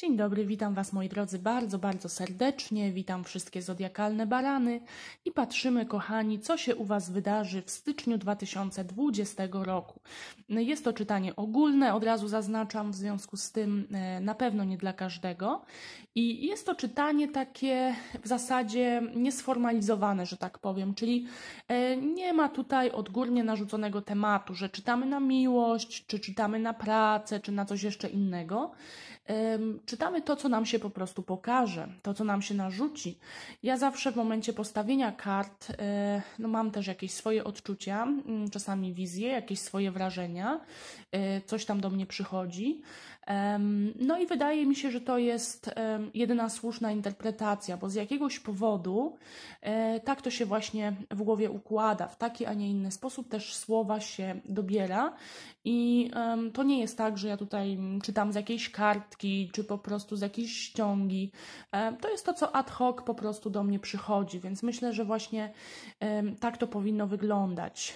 Dzień dobry, witam Was moi drodzy bardzo, bardzo serdecznie, witam wszystkie zodiakalne barany i patrzymy kochani, co się u Was wydarzy w styczniu 2020 roku. Jest to czytanie ogólne, od razu zaznaczam, w związku z tym e, na pewno nie dla każdego i jest to czytanie takie w zasadzie niesformalizowane, że tak powiem, czyli e, nie ma tutaj odgórnie narzuconego tematu, że czytamy na miłość, czy czytamy na pracę, czy na coś jeszcze innego czytamy to, co nam się po prostu pokaże, to, co nam się narzuci. Ja zawsze w momencie postawienia kart, e, no mam też jakieś swoje odczucia, mm, czasami wizje, jakieś swoje wrażenia, e, coś tam do mnie przychodzi. No i wydaje mi się, że to jest jedyna słuszna interpretacja, bo z jakiegoś powodu e, tak to się właśnie w głowie układa. W taki, a nie inny sposób też słowa się dobiera i to nie jest tak, że ja tutaj czytam z jakiejś kartki, czy po prostu z jakiejś ściągi. To jest to, co ad hoc po prostu do mnie przychodzi, więc myślę, że właśnie tak to powinno wyglądać.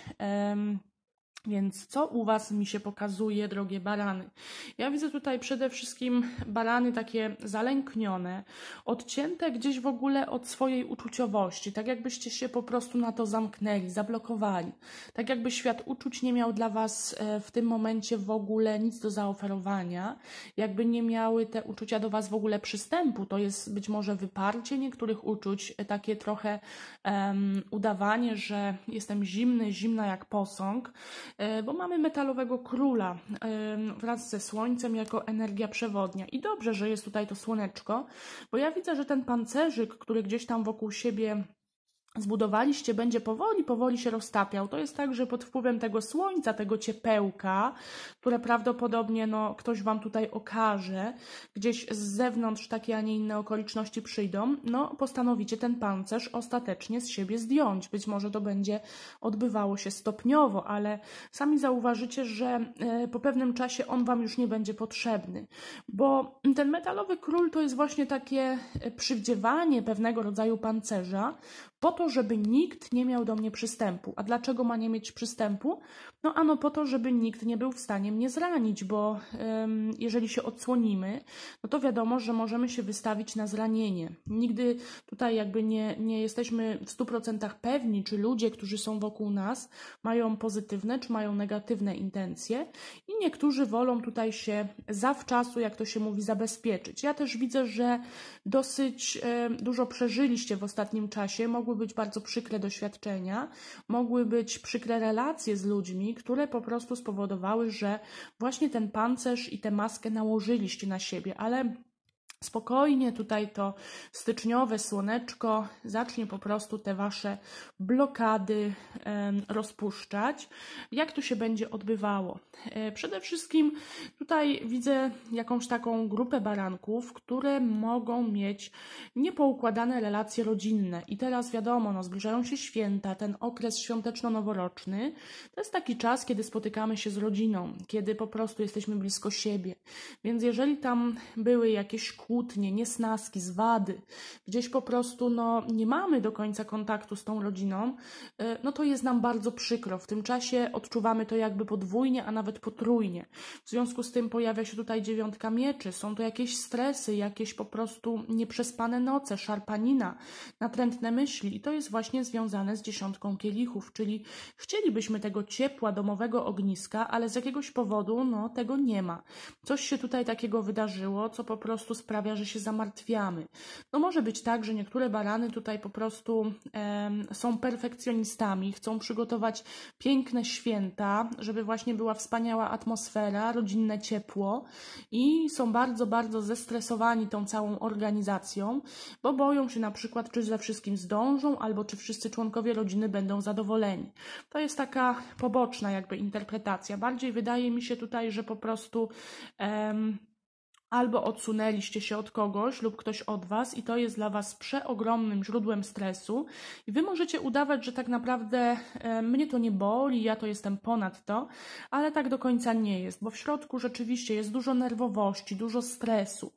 Więc co u Was mi się pokazuje, drogie barany? Ja widzę tutaj przede wszystkim barany takie zalęknione, odcięte gdzieś w ogóle od swojej uczuciowości, tak jakbyście się po prostu na to zamknęli, zablokowali. Tak jakby świat uczuć nie miał dla Was e, w tym momencie w ogóle nic do zaoferowania, jakby nie miały te uczucia do Was w ogóle przystępu. To jest być może wyparcie niektórych uczuć, e, takie trochę um, udawanie, że jestem zimny, zimna jak posąg E, bo mamy metalowego króla e, wraz ze słońcem jako energia przewodnia. I dobrze, że jest tutaj to słoneczko, bo ja widzę, że ten pancerzyk, który gdzieś tam wokół siebie zbudowaliście, będzie powoli, powoli się roztapiał. To jest tak, że pod wpływem tego słońca, tego ciepełka, które prawdopodobnie no, ktoś Wam tutaj okaże, gdzieś z zewnątrz takie, a nie inne okoliczności przyjdą, no postanowicie ten pancerz ostatecznie z siebie zdjąć. Być może to będzie odbywało się stopniowo, ale sami zauważycie, że e, po pewnym czasie on Wam już nie będzie potrzebny, bo ten metalowy król to jest właśnie takie e, przywdziewanie pewnego rodzaju pancerza, po to, żeby nikt nie miał do mnie przystępu. A dlaczego ma nie mieć przystępu? No ano po to, żeby nikt nie był w stanie mnie zranić, bo jeżeli się odsłonimy, no to wiadomo, że możemy się wystawić na zranienie. Nigdy tutaj jakby nie, nie jesteśmy w 100% pewni, czy ludzie, którzy są wokół nas, mają pozytywne, czy mają negatywne intencje i niektórzy wolą tutaj się zawczasu, jak to się mówi, zabezpieczyć. Ja też widzę, że dosyć dużo przeżyliście w ostatnim czasie, mogły mogły być bardzo przykre doświadczenia, mogły być przykre relacje z ludźmi, które po prostu spowodowały, że właśnie ten pancerz i tę maskę nałożyliście na siebie, ale Spokojnie tutaj to styczniowe słoneczko zacznie po prostu te Wasze blokady rozpuszczać. Jak to się będzie odbywało? E, przede wszystkim tutaj widzę jakąś taką grupę baranków, które mogą mieć niepoukładane relacje rodzinne. I teraz wiadomo, no, zbliżają się święta, ten okres świąteczno-noworoczny. To jest taki czas, kiedy spotykamy się z rodziną, kiedy po prostu jesteśmy blisko siebie. Więc jeżeli tam były jakieś kłótnie, kłótnie, niesnaski, zwady, gdzieś po prostu no, nie mamy do końca kontaktu z tą rodziną, e, no to jest nam bardzo przykro. W tym czasie odczuwamy to jakby podwójnie, a nawet potrójnie. W związku z tym pojawia się tutaj dziewiątka mieczy, są to jakieś stresy, jakieś po prostu nieprzespane noce, szarpanina, natrętne myśli i to jest właśnie związane z dziesiątką kielichów, czyli chcielibyśmy tego ciepła, domowego ogniska, ale z jakiegoś powodu no, tego nie ma. Coś się tutaj takiego wydarzyło, co po prostu sprawia, sprawia, że się zamartwiamy. No może być tak, że niektóre barany tutaj po prostu są perfekcjonistami, chcą przygotować piękne święta, żeby właśnie była wspaniała atmosfera, rodzinne ciepło i są bardzo, bardzo zestresowani tą całą organizacją, bo boją się na przykład, czy ze wszystkim zdążą, albo czy wszyscy członkowie rodziny będą zadowoleni. To jest taka poboczna jakby interpretacja. Bardziej wydaje mi się tutaj, że po prostu albo odsunęliście się od kogoś lub ktoś od was i to jest dla was przeogromnym źródłem stresu i wy możecie udawać, że tak naprawdę e, mnie to nie boli, ja to jestem ponad to, ale tak do końca nie jest, bo w środku rzeczywiście jest dużo nerwowości, dużo stresu.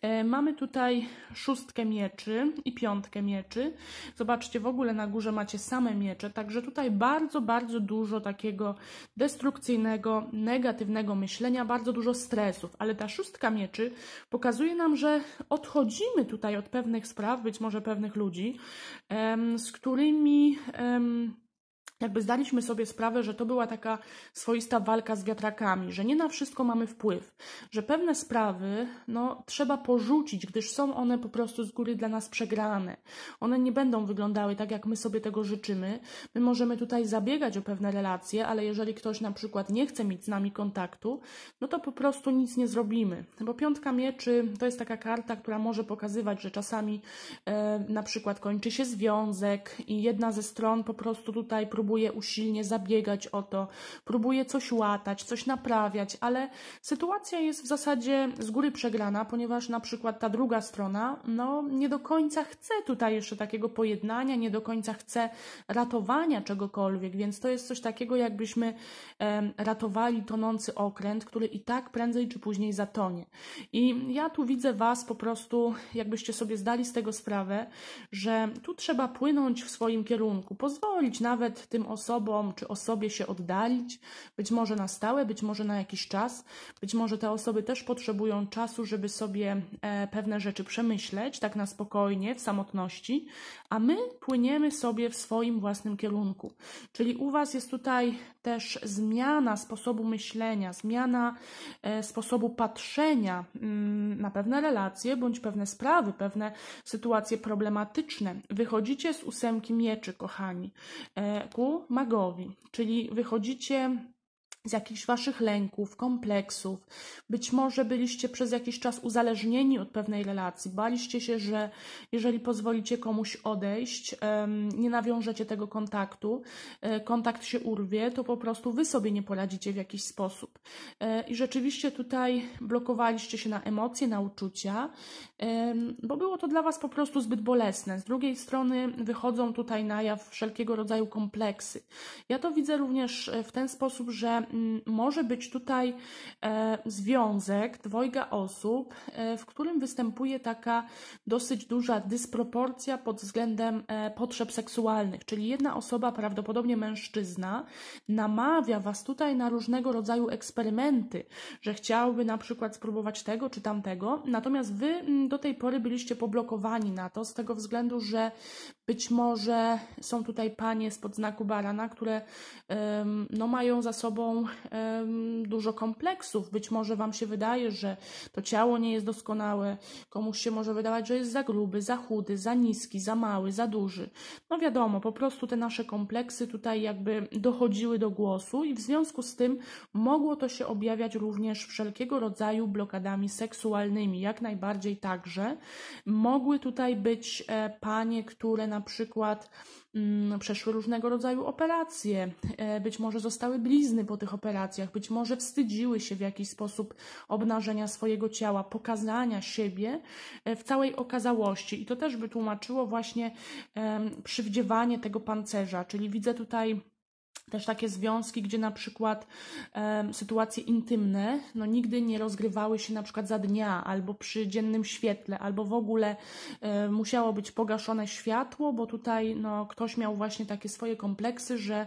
E, mamy tutaj szóstkę mieczy i piątkę mieczy. Zobaczcie, w ogóle na górze macie same miecze, także tutaj bardzo, bardzo dużo takiego destrukcyjnego, negatywnego myślenia, bardzo dużo stresów, ale ta szóstka mieczy rzeczy, pokazuje nam, że odchodzimy tutaj od pewnych spraw, być może pewnych ludzi, z którymi jakby zdaliśmy sobie sprawę, że to była taka swoista walka z wiatrakami, że nie na wszystko mamy wpływ, że pewne sprawy no, trzeba porzucić, gdyż są one po prostu z góry dla nas przegrane. One nie będą wyglądały tak, jak my sobie tego życzymy. My możemy tutaj zabiegać o pewne relacje, ale jeżeli ktoś na przykład nie chce mieć z nami kontaktu, no to po prostu nic nie zrobimy. Bo piątka mieczy to jest taka karta, która może pokazywać, że czasami e, na przykład kończy się związek i jedna ze stron po prostu tutaj próbuje próbuje usilnie zabiegać o to, próbuje coś łatać, coś naprawiać, ale sytuacja jest w zasadzie z góry przegrana, ponieważ na przykład ta druga strona no, nie do końca chce tutaj jeszcze takiego pojednania, nie do końca chce ratowania czegokolwiek, więc to jest coś takiego, jakbyśmy ratowali tonący okręt, który i tak prędzej czy później zatonie. I ja tu widzę Was po prostu, jakbyście sobie zdali z tego sprawę, że tu trzeba płynąć w swoim kierunku, pozwolić nawet tym tym osobom czy osobie się oddalić, być może na stałe, być może na jakiś czas, być może te osoby też potrzebują czasu, żeby sobie e, pewne rzeczy przemyśleć, tak na spokojnie, w samotności, a my płyniemy sobie w swoim własnym kierunku. Czyli u Was jest tutaj też zmiana sposobu myślenia, zmiana e, sposobu patrzenia mm, na pewne relacje bądź pewne sprawy, pewne sytuacje problematyczne. Wychodzicie z ósemki mieczy, kochani. E, ku magowi, czyli wychodzicie z jakichś waszych lęków, kompleksów. Być może byliście przez jakiś czas uzależnieni od pewnej relacji, baliście się, że jeżeli pozwolicie komuś odejść, nie nawiążecie tego kontaktu, e, kontakt się urwie, to po prostu wy sobie nie poradzicie w jakiś sposób. E, I rzeczywiście tutaj blokowaliście się na emocje, na uczucia, bo było to dla was po prostu zbyt bolesne. Z drugiej strony wychodzą tutaj na jaw wszelkiego rodzaju kompleksy. Ja to widzę również e, w ten sposób, że może być tutaj e, związek dwojga osób, e, w którym występuje taka dosyć duża dysproporcja pod względem e, potrzeb seksualnych, czyli jedna osoba, prawdopodobnie mężczyzna, namawia Was tutaj na różnego rodzaju eksperymenty, że chciałby na przykład spróbować tego czy tamtego, natomiast Wy do tej pory byliście poblokowani na to z tego względu, że być może są tutaj panie spod znaku barana, które no, mają za sobą dużo kompleksów. Być może Wam się wydaje, że to ciało nie jest doskonałe, komuś się może wydawać, że jest za gruby, za chudy, za niski, za mały, za duży. No wiadomo, po prostu te nasze kompleksy tutaj jakby dochodziły do głosu i w związku z tym mogło to się objawiać również wszelkiego rodzaju blokadami seksualnymi. Jak najbardziej także mogły tutaj być e, panie, które na przykład Mm, przeszły różnego rodzaju operacje, e, być może zostały blizny po tych operacjach, być może wstydziły się w jakiś sposób obnażenia swojego ciała, pokazania siebie e, w całej okazałości. I to też by tłumaczyło właśnie przywdziewanie tego pancerza, czyli widzę tutaj też takie związki, gdzie na przykład sytuacje intymne no, nigdy nie rozgrywały się na przykład za dnia, albo przy dziennym świetle, albo w ogóle musiało być pogaszone światło, bo tutaj no, ktoś miał właśnie takie swoje kompleksy, że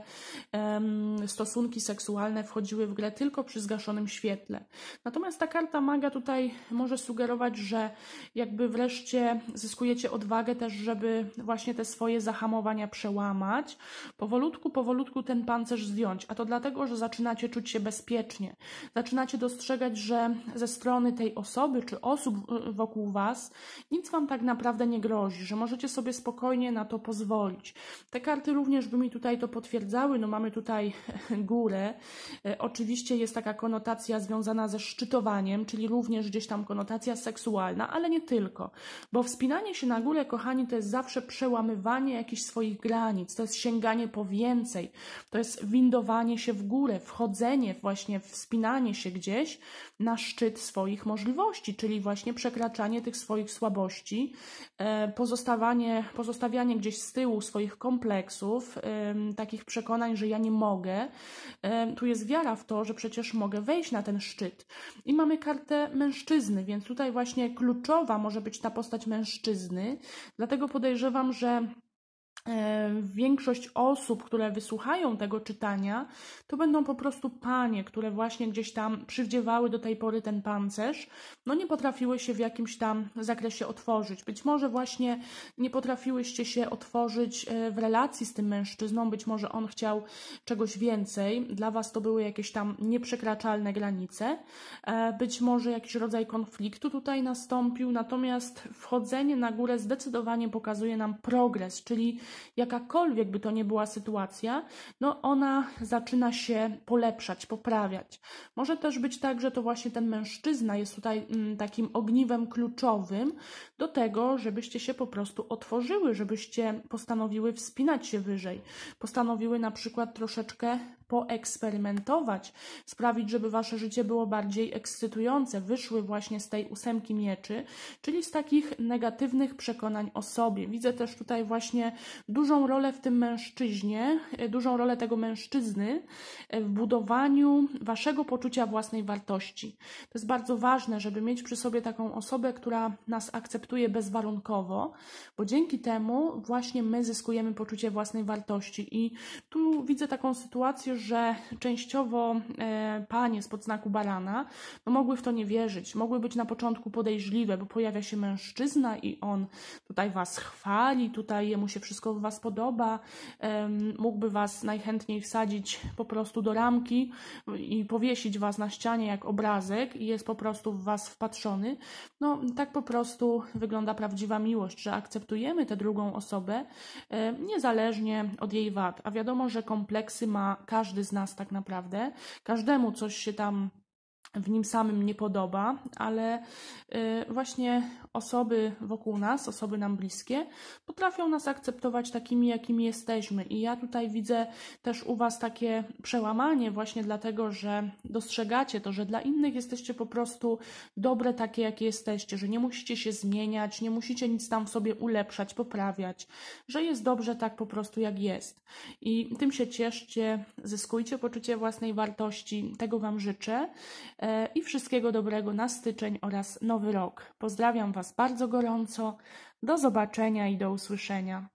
stosunki seksualne wchodziły w grę tylko przy zgaszonym świetle. Natomiast ta karta maga tutaj może sugerować, że jakby wreszcie zyskujecie odwagę też, żeby właśnie te swoje zahamowania przełamać. Powolutku, powolutku ten pancerz zdjąć, a to dlatego, że zaczynacie czuć się bezpiecznie. Zaczynacie dostrzegać, że ze strony tej osoby czy osób wokół Was nic Wam tak naprawdę nie grozi, że możecie sobie spokojnie na to pozwolić. Te karty również by mi tutaj to potwierdzały. No mamy tutaj górę. E, oczywiście jest taka konotacja związana ze szczytowaniem, czyli również gdzieś tam konotacja seksualna, ale nie tylko. Bo wspinanie się na górę, kochani, to jest zawsze przełamywanie jakichś swoich granic, to jest sięganie po więcej, to jest przez windowanie się w górę, wchodzenie, właśnie wspinanie się gdzieś na szczyt swoich możliwości, czyli właśnie przekraczanie tych swoich słabości, e, pozostawanie, pozostawianie gdzieś z tyłu swoich kompleksów, e, takich przekonań, że ja nie mogę. E, tu jest wiara w to, że przecież mogę wejść na ten szczyt. I mamy kartę mężczyzny, więc tutaj właśnie kluczowa może być ta postać mężczyzny, dlatego podejrzewam, że E, większość osób, które wysłuchają tego czytania, to będą po prostu panie, które właśnie gdzieś tam przywdziewały do tej pory ten pancerz, no nie potrafiły się w jakimś tam zakresie otworzyć. Być może właśnie nie potrafiłyście się otworzyć e, w relacji z tym mężczyzną, być może on chciał czegoś więcej, dla was to były jakieś tam nieprzekraczalne granice, e, być może jakiś rodzaj konfliktu tutaj nastąpił, natomiast wchodzenie na górę zdecydowanie pokazuje nam progres, czyli jakakolwiek by to nie była sytuacja, no ona zaczyna się polepszać, poprawiać. Może też być tak, że to właśnie ten mężczyzna jest tutaj mm, takim ogniwem kluczowym do tego, żebyście się po prostu otworzyły, żebyście postanowiły wspinać się wyżej, postanowiły na przykład troszeczkę poeksperymentować, sprawić, żeby wasze życie było bardziej ekscytujące, wyszły właśnie z tej ósemki mieczy, czyli z takich negatywnych przekonań o sobie. Widzę też tutaj właśnie dużą rolę w tym mężczyźnie, e, dużą rolę tego mężczyzny e, w budowaniu waszego poczucia własnej wartości. To jest bardzo ważne, żeby mieć przy sobie taką osobę, która nas akceptuje bezwarunkowo, bo dzięki temu właśnie my zyskujemy poczucie własnej wartości. I tu widzę taką sytuację, że częściowo e, panie z podznaku barana no, mogły w to nie wierzyć, mogły być na początku podejrzliwe, bo pojawia się mężczyzna i on tutaj was chwali, tutaj jemu się wszystko w was podoba, mógłby was najchętniej wsadzić po prostu do ramki i powiesić was na ścianie jak obrazek i jest po prostu w was wpatrzony. No tak po prostu wygląda prawdziwa miłość, że akceptujemy tę drugą osobę niezależnie od jej wad, a wiadomo, że kompleksy ma każdy każdy z nas tak naprawdę. Każdemu coś się tam w nim samym nie podoba, ale y, właśnie osoby wokół nas, osoby nam bliskie, potrafią nas akceptować takimi, jakimi jesteśmy. I ja tutaj widzę też u Was takie przełamanie, właśnie dlatego, że dostrzegacie to, że dla innych jesteście po prostu dobre takie, jakie jesteście, że nie musicie się zmieniać, nie musicie nic tam w sobie ulepszać, poprawiać, że jest dobrze tak po prostu, jak jest. I tym się cieszcie, zyskujcie poczucie własnej wartości, tego Wam życzę. E, E, i wszystkiego dobrego na styczeń oraz nowy rok. Pozdrawiam Was bardzo gorąco. Do zobaczenia i do usłyszenia.